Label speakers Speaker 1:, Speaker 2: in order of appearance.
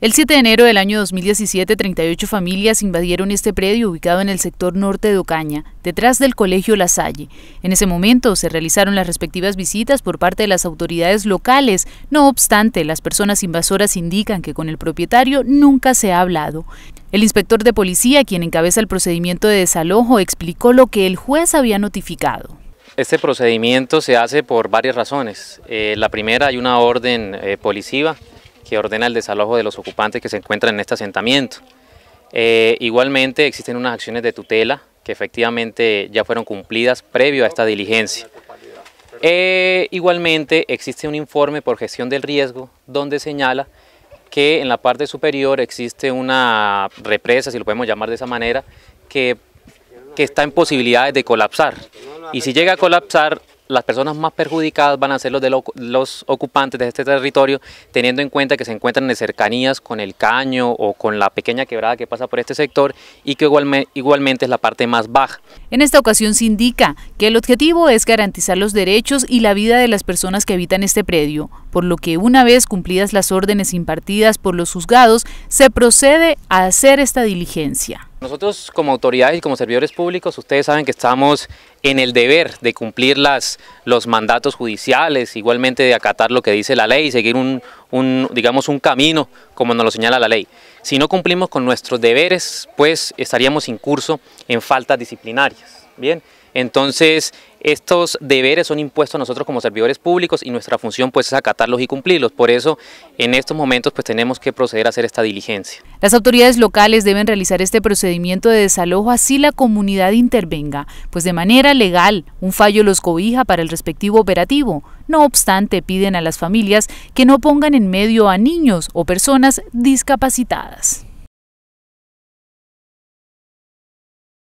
Speaker 1: El 7 de enero del año 2017, 38 familias invadieron este predio ubicado en el sector norte de Ocaña, detrás del Colegio La Salle. En ese momento se realizaron las respectivas visitas por parte de las autoridades locales. No obstante, las personas invasoras indican que con el propietario nunca se ha hablado. El inspector de policía, quien encabeza el procedimiento de desalojo, explicó lo que el juez había notificado.
Speaker 2: Este procedimiento se hace por varias razones. Eh, la primera, hay una orden eh, policiva que ordena el desalojo de los ocupantes que se encuentran en este asentamiento. Eh, igualmente existen unas acciones de tutela que efectivamente ya fueron cumplidas previo a esta diligencia. Eh, igualmente existe un informe por gestión del riesgo donde señala que en la parte superior existe una represa, si lo podemos llamar de esa manera, que, que está en posibilidades de colapsar. Y si llega a colapsar, las personas más perjudicadas van a ser los, los ocupantes de este territorio, teniendo en cuenta que se encuentran en cercanías con el caño o con la pequeña quebrada que pasa por este sector y que igualmente es la parte más baja.
Speaker 1: En esta ocasión se indica que el objetivo es garantizar los derechos y la vida de las personas que habitan este predio, por lo que una vez cumplidas las órdenes impartidas por los juzgados, se procede a hacer esta diligencia.
Speaker 2: Nosotros como autoridades y como servidores públicos, ustedes saben que estamos en el deber de cumplir las, los mandatos judiciales, igualmente de acatar lo que dice la ley y seguir un, digamos, un camino como nos lo señala la ley. Si no cumplimos con nuestros deberes, pues estaríamos curso en faltas disciplinarias. Bien, entonces, estos deberes son impuestos a nosotros como servidores públicos y nuestra función pues es acatarlos y cumplirlos. Por eso en estos momentos pues tenemos que proceder a hacer esta diligencia.
Speaker 1: Las autoridades locales deben realizar este procedimiento de desalojo así la comunidad intervenga, pues de manera legal un fallo los cobija para el respectivo operativo. No obstante, piden a las familias que no pongan en medio a niños o personas discapacitadas.